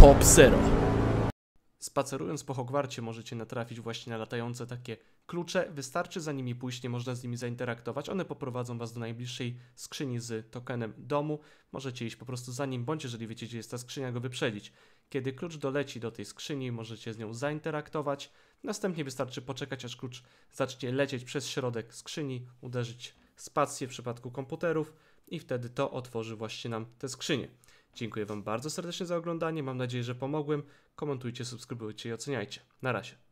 Top Zero. Spacerując po Hogwarcie możecie natrafić właśnie na latające takie klucze. Wystarczy za nimi pójść, nie można z nimi zainteraktować. One poprowadzą was do najbliższej skrzyni z tokenem domu. Możecie iść po prostu za nim, bądź jeżeli wiecie, gdzie jest ta skrzynia, go wyprzedzić. Kiedy klucz doleci do tej skrzyni, możecie z nią zainteraktować. Następnie wystarczy poczekać, aż klucz zacznie lecieć przez środek skrzyni, uderzyć spację w przypadku komputerów i wtedy to otworzy właśnie nam tę skrzynię. Dziękuję Wam bardzo serdecznie za oglądanie. Mam nadzieję, że pomogłem. Komentujcie, subskrybujcie i oceniajcie. Na razie.